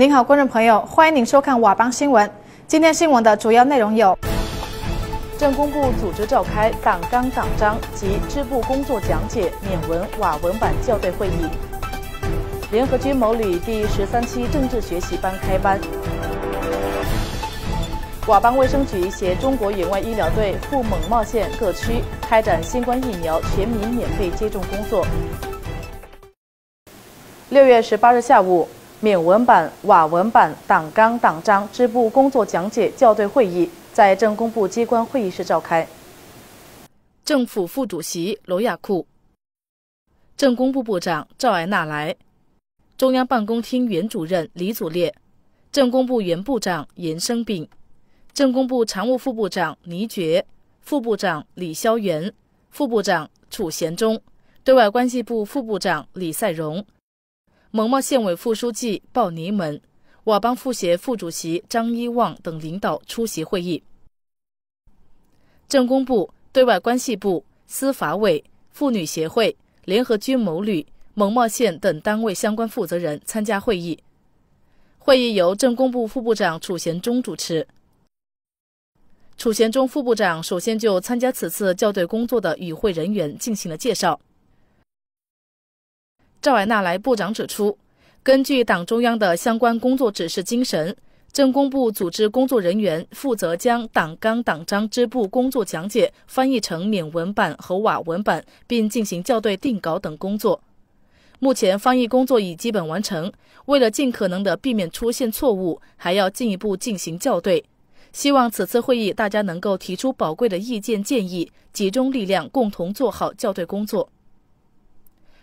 您好，观众朋友，欢迎您收看佤邦新闻。今天新闻的主要内容有：正公部组织召开党纲、党章及支部工作讲解缅文、佤文版校对会议；联合军某旅第十三期政治学习班开班；佤邦卫生局携中国援外医疗队赴勐茂县各区开展新冠疫苗全民免费接种工作。六月十八日下午。缅文版、瓦文版党纲、党章、支部工作讲解校对会议在政工部机关会议室召开。政府副主席罗亚库、政工部部长赵艾纳来、中央办公厅原主任李祖烈、政工部原部长严生炳、政工部常务副部长倪珏、副部长李霄元、副部长楚贤忠、对外关系部副部长李赛荣。蒙茂县委副书记鲍尼门、佤邦副协副主席张一旺等领导出席会议。政工部、对外关系部、司法委、妇女协会、联合军某旅、蒙茂县等单位相关负责人参加会议。会议由政工部副部长楚贤忠主持。楚贤忠副部长首先就参加此次校对工作的与会人员进行了介绍。赵爱娜莱部长指出，根据党中央的相关工作指示精神，政工部组织工作人员负责将党纲、党章、支部工作讲解翻译成缅文版和瓦文版，并进行校对、定稿等工作。目前翻译工作已基本完成，为了尽可能的避免出现错误，还要进一步进行校对。希望此次会议大家能够提出宝贵的意见建议，集中力量，共同做好校对工作。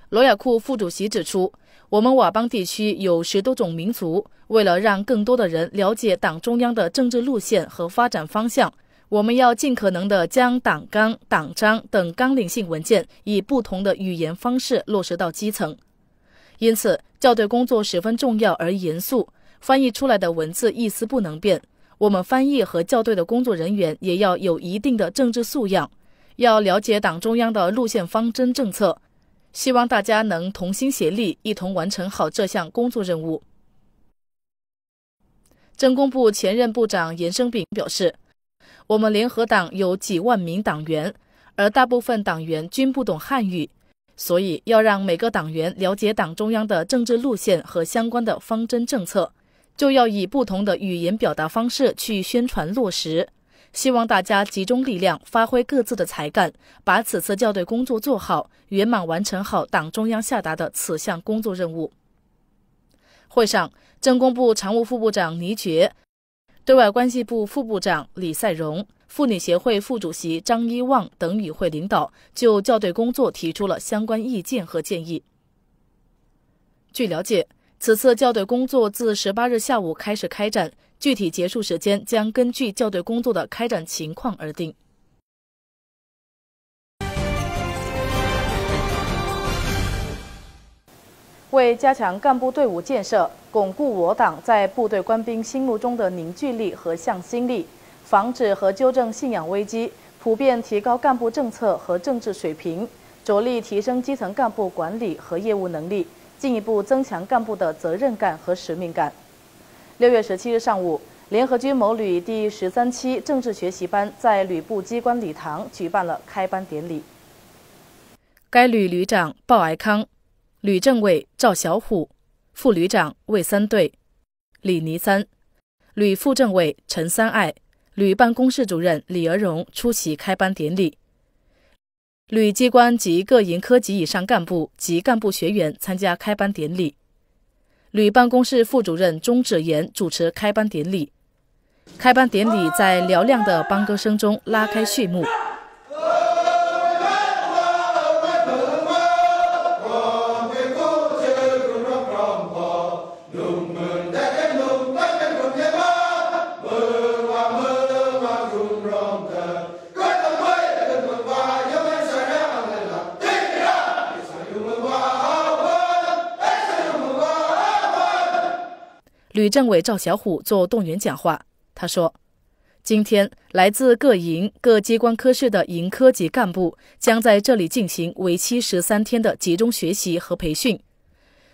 罗亚库副主席指出，我们佤邦地区有十多种民族。为了让更多的人了解党中央的政治路线和发展方向，我们要尽可能地将党纲、党章等纲领性文件以不同的语言方式落实到基层。因此，校对工作十分重要而严肃。翻译出来的文字一丝不能变。我们翻译和校对的工作人员也要有一定的政治素养，要了解党中央的路线、方针、政策。希望大家能同心协力，一同完成好这项工作任务。政工部前任部长严生炳表示：“我们联合党有几万名党员，而大部分党员均不懂汉语，所以要让每个党员了解党中央的政治路线和相关的方针政策，就要以不同的语言表达方式去宣传落实。”希望大家集中力量，发挥各自的才干，把此次校对工作做好，圆满完成好党中央下达的此项工作任务。会上，政工部常务副部长倪珏、对外关系部副部长李赛荣、妇女协会副主席张一旺等与会领导就校对工作提出了相关意见和建议。据了解，此次校对工作自十八日下午开始开展。具体结束时间将根据校对工作的开展情况而定。为加强干部队伍建设，巩固我党在部队官兵心目中的凝聚力和向心力，防止和纠正信仰危机，普遍提高干部政策和政治水平，着力提升基层干部管理和业务能力，进一步增强干部的责任感和使命感。六月十七日上午，联合军某旅第十三期政治学习班在旅部机关礼堂举办了开班典礼。该旅旅长鲍爱康、旅政委赵小虎、副旅长魏三队、李尼三、旅副政委陈三爱、旅办公室主任李娥荣出席开班典礼。旅机关及各营科级以上干部及干部学员参加开班典礼。旅办公室副主任钟子炎主持开班典礼，开班典礼在嘹亮的班歌声中拉开序幕。旅政委赵小虎做动员讲话。他说：“今天，来自各营、各机关科室的营科级干部将在这里进行为期十三天的集中学习和培训。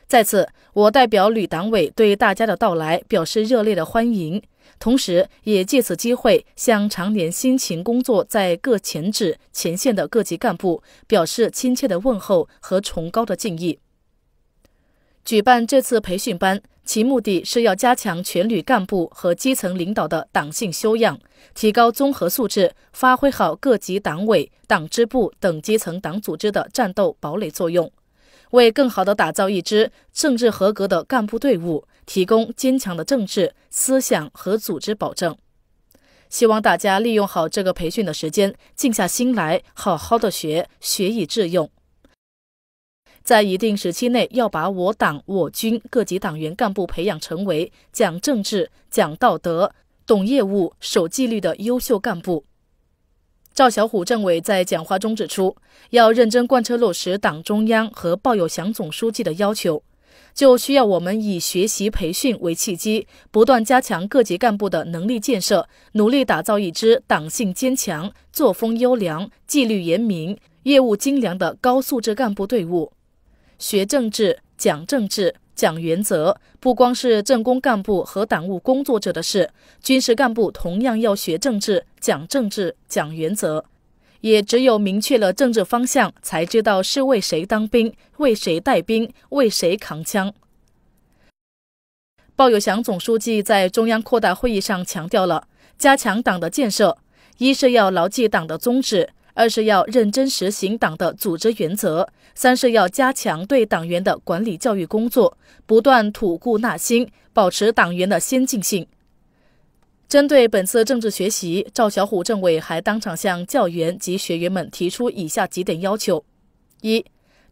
在此，我代表旅党委对大家的到来表示热烈的欢迎，同时也借此机会向常年辛勤工作在各前指、前线的各级干部表示亲切的问候和崇高的敬意。举办这次培训班。”其目的是要加强全旅干部和基层领导的党性修养，提高综合素质，发挥好各级党委、党支部等基层党组织的战斗堡垒作用，为更好地打造一支政治合格的干部队伍提供坚强的政治、思想和组织保证。希望大家利用好这个培训的时间，静下心来，好好的学，学以致用。在一定时期内，要把我党我军各级党员干部培养成为讲政治、讲道德、懂业务、守纪律的优秀干部。赵小虎政委在讲话中指出，要认真贯彻落实党中央和鲍有祥总书记的要求，就需要我们以学习培训为契机，不断加强各级干部的能力建设，努力打造一支党性坚强、作风优良、纪律严明、业务精良的高素质干部队伍。学政治、讲政治、讲原则，不光是政工干部和党务工作者的事，军事干部同样要学政治、讲政治、讲原则。也只有明确了政治方向，才知道是为谁当兵、为谁带兵、为谁扛枪。鲍有祥总书记在中央扩大会议上强调了加强党的建设，一是要牢记党的宗旨。二是要认真实行党的组织原则，三是要加强对党员的管理教育工作，不断吐故纳新，保持党员的先进性。针对本次政治学习，赵小虎政委还当场向教员及学员们提出以下几点要求：一、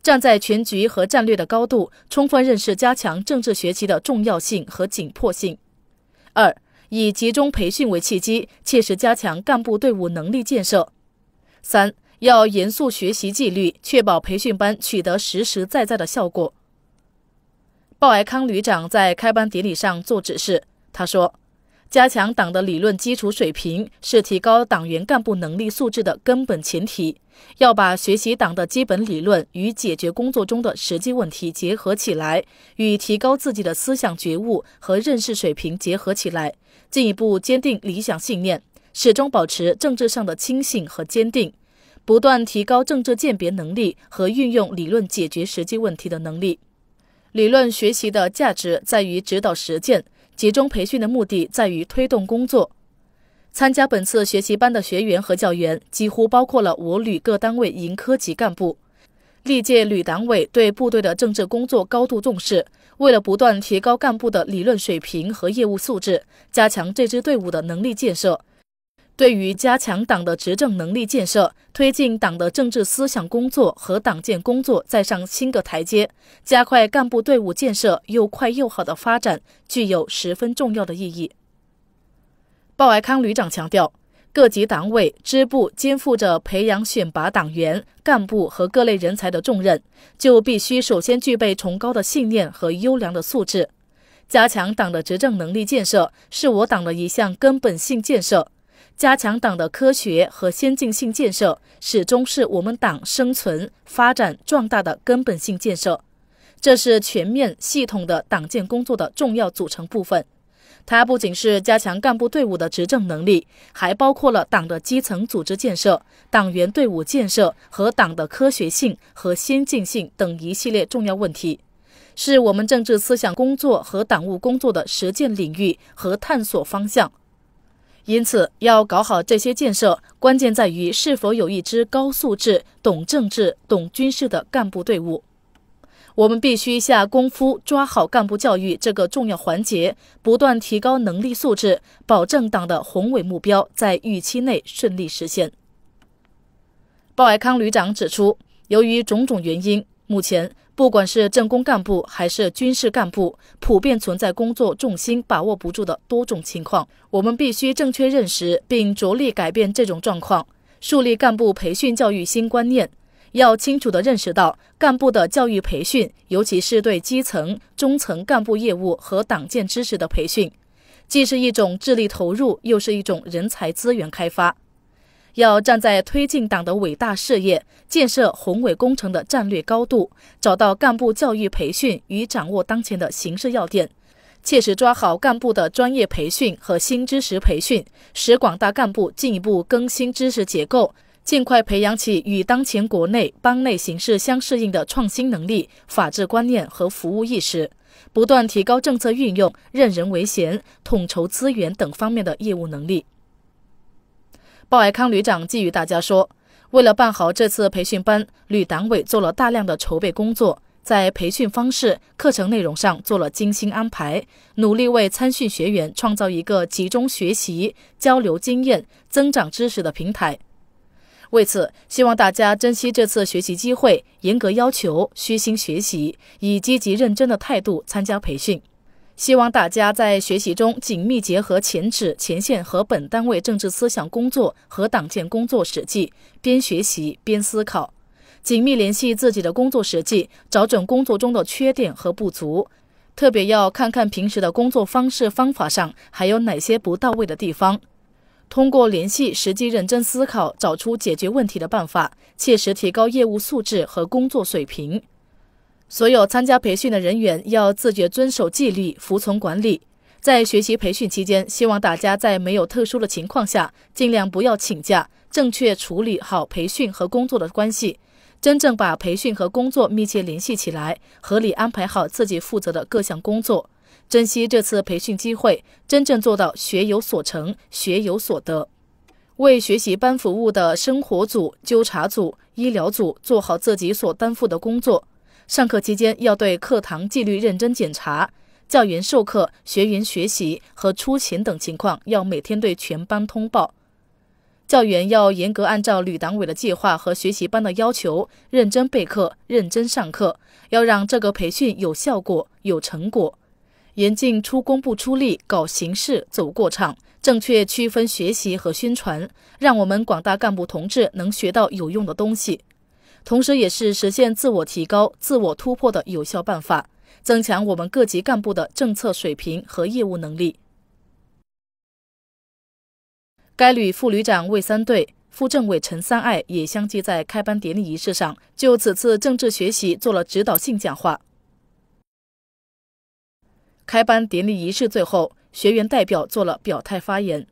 站在全局和战略的高度，充分认识加强政治学习的重要性和紧迫性；二、以集中培训为契机，切实加强干部队伍能力建设。三要严肃学习纪律，确保培训班取得实实在在的效果。鲍爱康旅长在开班典礼上作指示，他说：“加强党的理论基础水平是提高党员干部能力素质的根本前提，要把学习党的基本理论与解决工作中的实际问题结合起来，与提高自己的思想觉悟和认识水平结合起来，进一步坚定理想信念。”始终保持政治上的清醒和坚定，不断提高政治鉴别能力和运用理论解决实际问题的能力。理论学习的价值在于指导实践，集中培训的目的在于推动工作。参加本次学习班的学员和教员几乎包括了我旅各单位营科级干部。历届旅党委对部队的政治工作高度重视，为了不断提高干部的理论水平和业务素质，加强这支队伍的能力建设。对于加强党的执政能力建设、推进党的政治思想工作和党建工作再上新个台阶、加快干部队伍建设又快又好的发展，具有十分重要的意义。鲍爱康旅长强调，各级党委支部肩负着培养选拔党员干部和各类人才的重任，就必须首先具备崇高的信念和优良的素质。加强党的执政能力建设是我党的一项根本性建设。加强党的科学和先进性建设，始终是我们党生存发展壮大的根本性建设。这是全面系统的党建工作的重要组成部分。它不仅是加强干部队伍的执政能力，还包括了党的基层组织建设、党员队伍建设和党的科学性和先进性等一系列重要问题，是我们政治思想工作和党务工作的实践领域和探索方向。因此，要搞好这些建设，关键在于是否有一支高素质、懂政治、懂军事的干部队伍。我们必须下功夫抓好干部教育这个重要环节，不断提高能力素质，保证党的宏伟目标在预期内顺利实现。鲍爱康旅长指出，由于种种原因，目前。不管是政工干部还是军事干部，普遍存在工作重心把握不住的多种情况。我们必须正确认识，并着力改变这种状况，树立干部培训教育新观念。要清楚地认识到，干部的教育培训，尤其是对基层、中层干部业务和党建知识的培训，既是一种智力投入，又是一种人才资源开发。要站在推进党的伟大事业、建设宏伟工程的战略高度，找到干部教育培训与掌握当前的形势要点，切实抓好干部的专业培训和新知识培训，使广大干部进一步更新知识结构，尽快培养起与当前国内、邦内形势相适应的创新能力、法治观念和服务意识，不断提高政策运用、任人唯贤、统筹资源等方面的业务能力。鲍爱康旅长寄语大家说：“为了办好这次培训班，旅党委做了大量的筹备工作，在培训方式、课程内容上做了精心安排，努力为参训学员创造一个集中学习、交流经验、增长知识的平台。为此，希望大家珍惜这次学习机会，严格要求，虚心学习，以积极认真的态度参加培训。”希望大家在学习中紧密结合前置、前线和本单位政治思想工作和党建工作实际，边学习边思考，紧密联系自己的工作实际，找准工作中的缺点和不足，特别要看看平时的工作方式方法上还有哪些不到位的地方。通过联系实际，认真思考，找出解决问题的办法，切实提高业务素质和工作水平。所有参加培训的人员要自觉遵守纪律，服从管理。在学习培训期间，希望大家在没有特殊的情况下，尽量不要请假，正确处理好培训和工作的关系，真正把培训和工作密切联系起来，合理安排好自己负责的各项工作，珍惜这次培训机会，真正做到学有所成、学有所得。为学习班服务的生活组、纠察组、医疗组做好自己所担负的工作。上课期间要对课堂纪律认真检查，教员授课、学员学习和出勤等情况要每天对全班通报。教员要严格按照旅党委的计划和学习班的要求，认真备课、认真上课，要让这个培训有效果、有成果。严禁出工不出力，搞形式走过场。正确区分学习和宣传，让我们广大干部同志能学到有用的东西。同时，也是实现自我提高、自我突破的有效办法，增强我们各级干部的政策水平和业务能力。该旅副旅长魏三队、副政委陈三爱也相继在开班典礼仪式上就此次政治学习做了指导性讲话。开班典礼仪式最后，学员代表做了表态发言。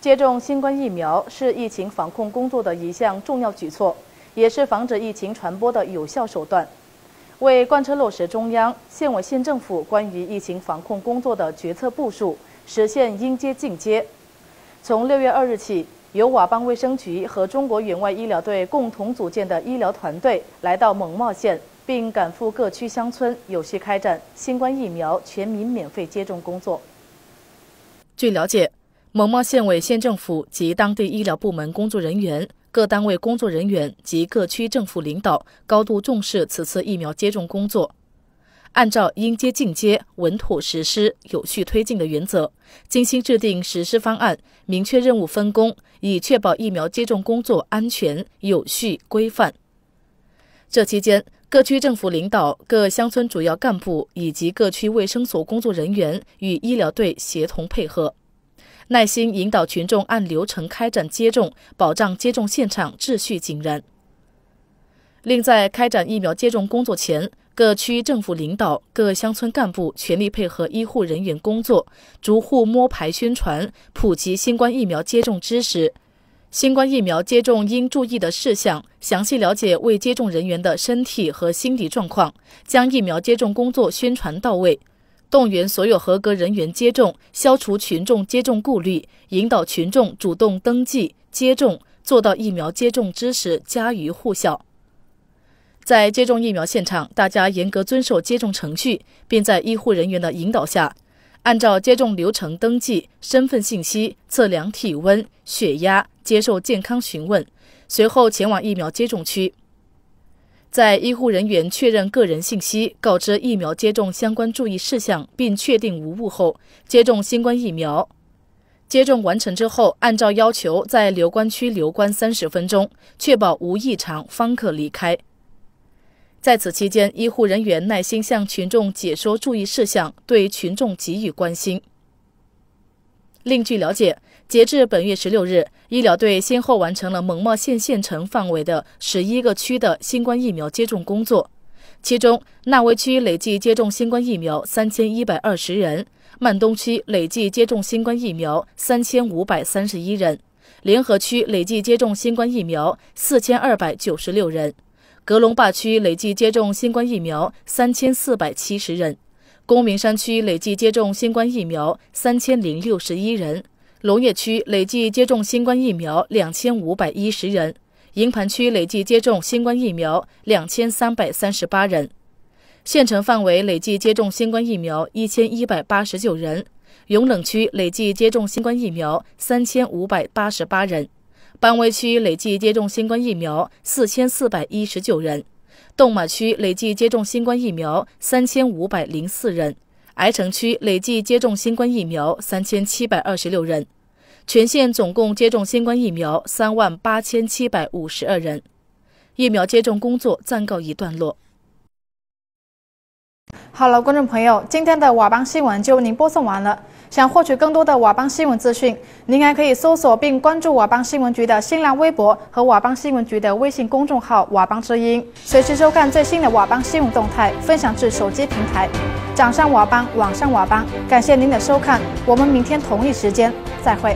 接种新冠疫苗是疫情防控工作的一项重要举措，也是防止疫情传播的有效手段。为贯彻落实中央、县委、县政府关于疫情防控工作的决策部署，实现应接尽接，从六月二日起，由佤邦卫生局和中国援外医疗队共同组建的医疗团队来到勐茂县，并赶赴各区乡村，有序开展新冠疫苗全民免费接种工作。据了解。蒙茂县委、县政府及当地医疗部门工作人员、各单位工作人员及各区政府领导高度重视此次疫苗接种工作，按照应接尽接、稳妥实施、有序推进的原则，精心制定实施方案，明确任务分工，以确保疫苗接种工作安全、有序、规范。这期间，各区政府领导、各乡村主要干部以及各区卫生所工作人员与医疗队协同配合。耐心引导群众按流程开展接种，保障接种现场秩序井然。另在开展疫苗接种工作前，各区政府领导、各乡村干部全力配合医护人员工作，逐户摸排、宣传、普及新冠疫苗接种知识、新冠疫苗接种应注意的事项，详细了解未接种人员的身体和心理状况，将疫苗接种工作宣传到位。动员所有合格人员接种，消除群众接种顾虑，引导群众主动登记接种，做到疫苗接种知识家喻户晓。在接种疫苗现场，大家严格遵守接种程序，并在医护人员的引导下，按照接种流程登记身份信息、测量体温、血压，接受健康询问，随后前往疫苗接种区。在医护人员确认个人信息、告知疫苗接种相关注意事项，并确定无误后，接种新冠疫苗。接种完成之后，按照要求在留观区留观三十分钟，确保无异常方可离开。在此期间，医护人员耐心向群众解说注意事项，对群众给予关心。另据了解。截至本月十六日，医疗队先后完成了蒙茂县县城范围的十一个区的新冠疫苗接种工作。其中，纳威区累计接种新冠疫苗三千一百二十人，曼东区累计接种新冠疫苗三千五百三十一人，联合区累计接种新冠疫苗四千二百九十六人，格隆坝区累计接种新冠疫苗三千四百七十人，公明山区累计接种新冠疫苗三千零六十一人。龙业区累计接种新冠疫苗两千五百一十人，营盘区累计接种新冠疫苗两千三百三十八人，县城范围累计接种新冠疫苗一千一百八十九人，永冷区累计接种新冠疫苗三千五百八十八人，班威区累计接种新冠疫苗四千四百一十九人，冻马区累计接种新冠疫苗三千五百零四人。癌城区累计接种新冠疫苗三千七百二十六人，全县总共接种新冠疫苗三万八千七百五十二人，疫苗接种工作暂告一段落。好了，观众朋友，今天的瓦邦新闻就为您播送完了。想获取更多的瓦邦新闻资讯，您还可以搜索并关注瓦邦新闻局的新浪微博和瓦邦新闻局的微信公众号“瓦邦之音”，随时收看最新的瓦邦新闻动态，分享至手机平台。掌上瓦邦，网上瓦邦，感谢您的收看，我们明天同一时间再会。